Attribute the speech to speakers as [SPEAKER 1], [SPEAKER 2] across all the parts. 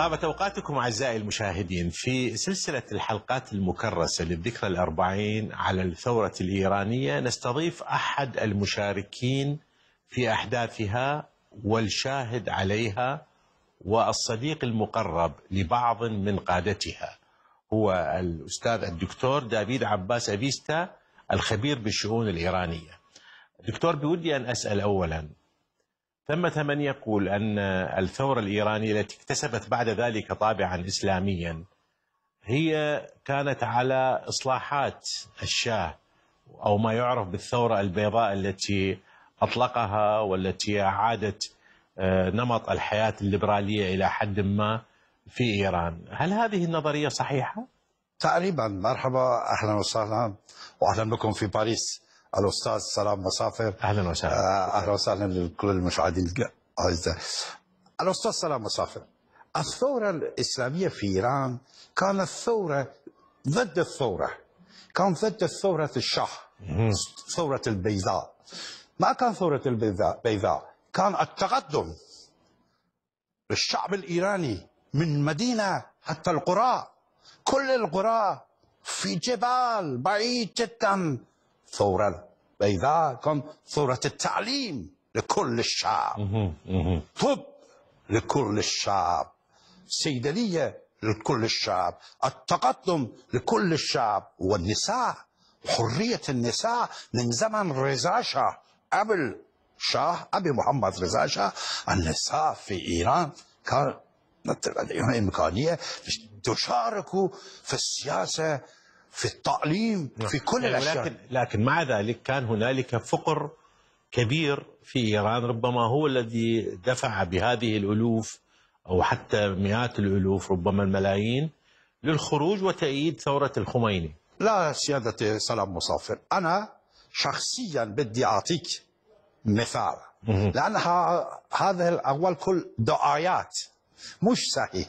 [SPEAKER 1] طابت أوقاتكم أعزائي المشاهدين في سلسلة الحلقات المكرسة للذكرى الأربعين على الثورة الإيرانية نستضيف أحد المشاركين في أحداثها والشاهد عليها والصديق المقرب لبعض من قادتها هو الأستاذ الدكتور دافيد عباس أفيستا الخبير بالشؤون الإيرانية دكتور بودي أن أسأل أولا ثمة من يقول أن الثورة الإيرانية التي اكتسبت بعد ذلك طابعا إسلاميا هي كانت على إصلاحات الشاه أو ما يعرف بالثورة البيضاء التي أطلقها والتي أعادت آه، نمط الحياة الليبرالية إلى حد ما في إيران هل هذه النظرية صحيحة؟
[SPEAKER 2] تقريبا مرحبا أهلا وسهلا وأهلا بكم في باريس الاستاذ سلام مصافر اهلا وسهلا آه، اهلا وسهلا لكل المشاهدين الاعزاء الاستاذ سلام مصافر الثوره الاسلاميه في ايران كانت ثوره ضد الثوره كان ضد ثوره الشاه ثوره البيضاء ما كان ثوره البيضاء بيضاء كان التقدم للشعب الايراني من مدينه حتى القرى كل القرى في جبال بعيد جدا ثورة بيضاء ثورة التعليم لكل الشعب طب لكل الشعب صيدلية لكل الشعب التقدم لكل الشعب والنساء حرية النساء من زمن رزاشة قبل شاه أبي محمد رزاشة النساء في إيران كانت لديهم إمكانية تشارك في السياسة في التعليم نعم. في كل يعني الأشياء لكن,
[SPEAKER 1] لكن مع ذلك كان هنالك فقر كبير في إيران ربما هو الذي دفع بهذه الألوف أو حتى مئات الألوف ربما الملايين للخروج وتأييد ثورة الخميني
[SPEAKER 2] لا سيادة سلام مصافر أنا شخصيا بدي أعطيك مثال لأن هذا الأول كل دعايات مش صحيح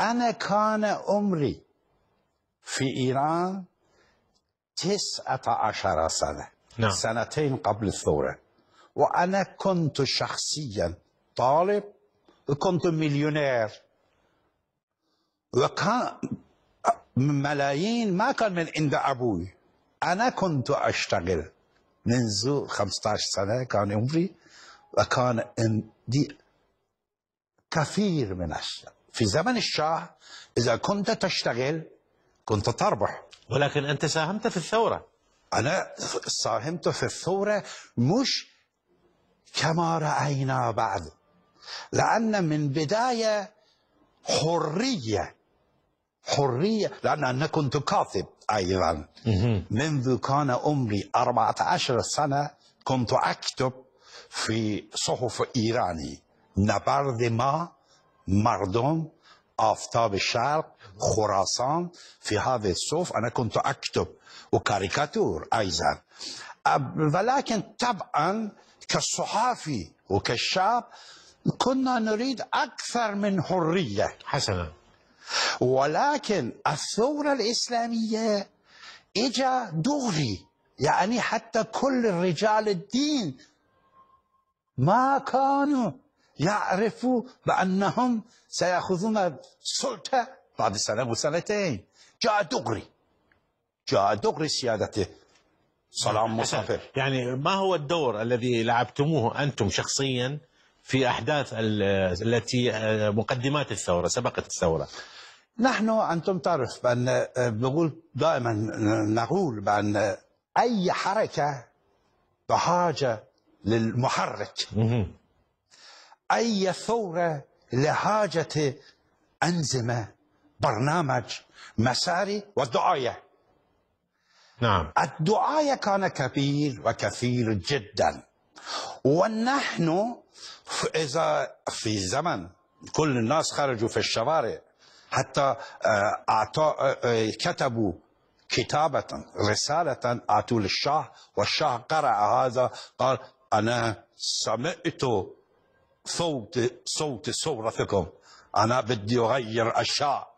[SPEAKER 2] أنا كان عمري في إيران تسعة عشر سنة نعم. سنتين قبل الثورة وأنا كنت شخصيا طالب وكنت مليونير وكان ملايين ما كان من عند أبوي أنا كنت أشتغل منذ 15 سنة كان عمري وكان عندي كثير من الشغل في زمن الشاه إذا كنت تشتغل كنت تربح ولكن أنت ساهمت في الثورة أنا ساهمت في الثورة مش كما رأينا بعد لأن من بداية حرية حرية لأن أنا كنت كاتب أيضا منذ كان عمري 14 سنة كنت أكتب في صحف إيراني نبرد ما مردم آفتاب الشرق خراسان في هذا الصوف أنا كنت أكتب وكاريكاتور أيضا ولكن طبعا كصحافي وكشاب كنا نريد أكثر من حرية حسنا ولكن الثورة الإسلامية إجا دغري يعني حتى كل رجال الدين ما كانوا يعرفوا بأنهم سيأخذون السلطة بعد سنة وسنتين جاء دغري جاء دغري سيادته سلام مسافر يعني ما هو الدور الذي
[SPEAKER 1] لعبتموه أنتم شخصيا في أحداث التي مقدمات الثورة سبقت الثورة
[SPEAKER 2] نحن أنتم تعرف بأن بقول دائما نقول بأن أي حركة بحاجة للمحرك أي ثورة لحاجة أنظمة برنامج مساري ودعاية نعم الدعاية كان كبير وكثير جدا ونحن إذا في زمن كل الناس خرجوا في الشوارع حتى آه، أعطى آه، آه، كتبوا كتابة رسالة أعطوا للشاه والشاه قرأ هذا قال أنا سمعت صوت صوت صورتكم أنا بدي أغير أشياء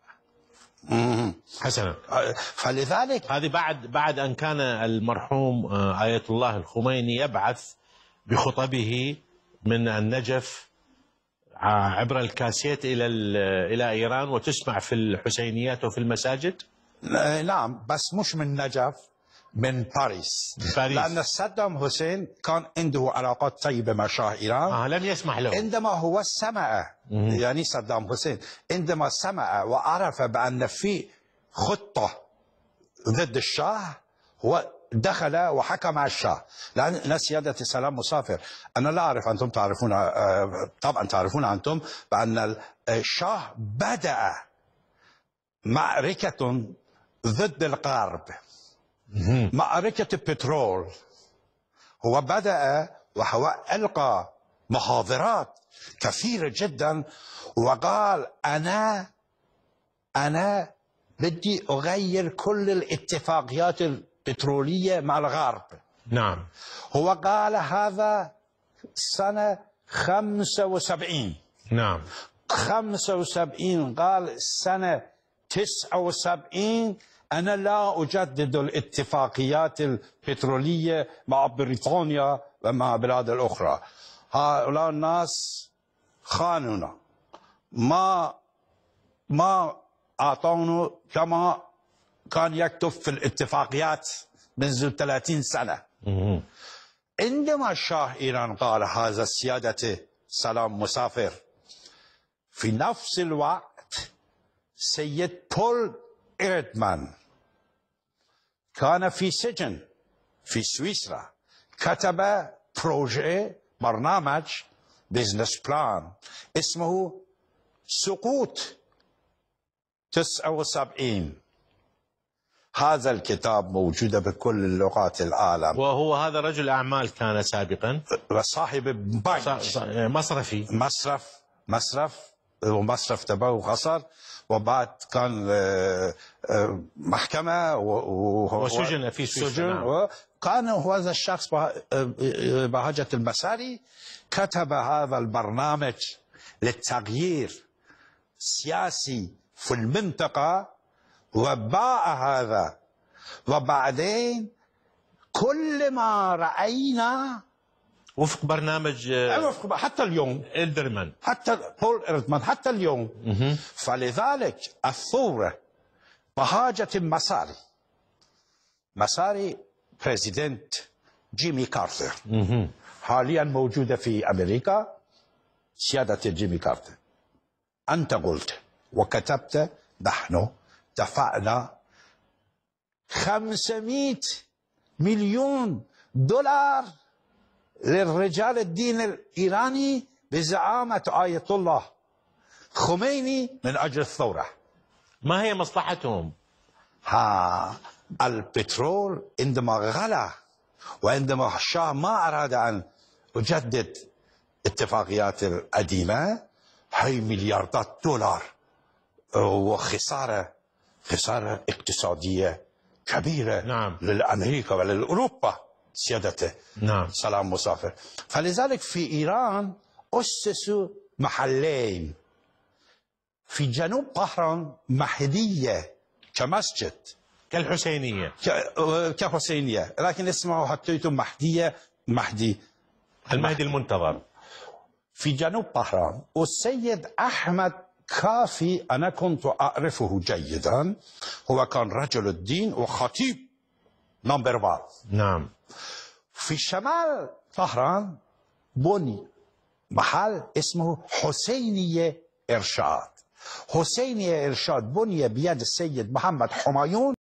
[SPEAKER 2] حسنا فلذلك
[SPEAKER 1] هذه بعد بعد أن كان المرحوم آه، آية الله الخميني يبعث بخطبه من النجف آه، عبر الكاسيت إلى آه، إلى إيران وتسمع في الحسينيات وفي المساجد نعم بس
[SPEAKER 2] مش من نجف من باريس, باريس. لأن صدام حسين كان عنده علاقات طيبة مع شاه إيران آه لم يسمح له عندما هو سمع يعني صدام حسين عندما سمع وعرف بأن في خطة ضد الشاه هو دخل وحكم على الشاه لأن سيادة السلام مسافر أنا لا أعرف أنتم تعرفون آه، طبعا تعرفون أنتم بأن الشاه بدأ معركة ضد الغرب معركة البترول هو بدأ وهو ألقى محاضرات كثيرة جدا وقال أنا أنا بدي أغير كل الاتفاقيات البترولية مع الغرب نعم هو قال هذا سنة 75 نعم 75 قال سنة 79 أنا لا أجدد الاتفاقيات البترولية مع بريطانيا ومع بلاد الأخرى هؤلاء الناس خانونا ما ما أعطونا كما كان يكتب في الاتفاقيات منذ 30 سنة عندما شاه إيران قال هذا سيادة سلام مسافر في نفس الوقت سيد بول إردمان كان في سجن في سويسرا كتب بروجي برنامج بزنس بلان اسمه سقوط 79 هذا الكتاب موجود بكل اللغات العالم
[SPEAKER 1] وهو هذا رجل أعمال كان سابقا
[SPEAKER 2] وصاحب بنك مصرفي مصرف مصرف المصرف تبعه خسر وبعد كان آه، آه، محكمة وسجن في سجن نعم. كان هذا الشخص آه، بهجة المساري كتب هذا البرنامج للتغيير سياسي في المنطقة وباع هذا وبعدين كل ما رأينا وفق برنامج آه، أيوة، وفق حتى اليوم إلدرمان حتى بول إلدرمان حتى اليوم فلذلك الثورة بهاجة مساري مساري بريزيدنت جيمي كارتر حاليا موجودة في أمريكا سيادة جيمي كارتر أنت قلت وكتبت نحن دفعنا 500 مليون دولار للرجال الدين الإيراني بزعامة آية الله خميني من أجل الثورة ما هي مصلحتهم؟ ها البترول عندما غلا وعندما الشاه ما أراد أن يجدد اتفاقيات القديمة هي مليارات دولار وخسارة خسارة اقتصادية كبيرة نعم. للأمريكا وللأوروبا سيادته نعم سلام مسافر فلذلك في إيران أسسوا محلين في جنوب قهران مهدية كمسجد كالحسينية آه، كحسينية لكن اسمه حطيته مهدية مهدي المهدي المنتظر في جنوب قهران والسيد أحمد كافي أنا كنت أعرفه جيدا هو كان رجل الدين وخطيب نمبر 1 نعم في شمال طهران بني محل اسمه حسينية ارشاد حسينية ارشاد بني بيد سید محمد حمایون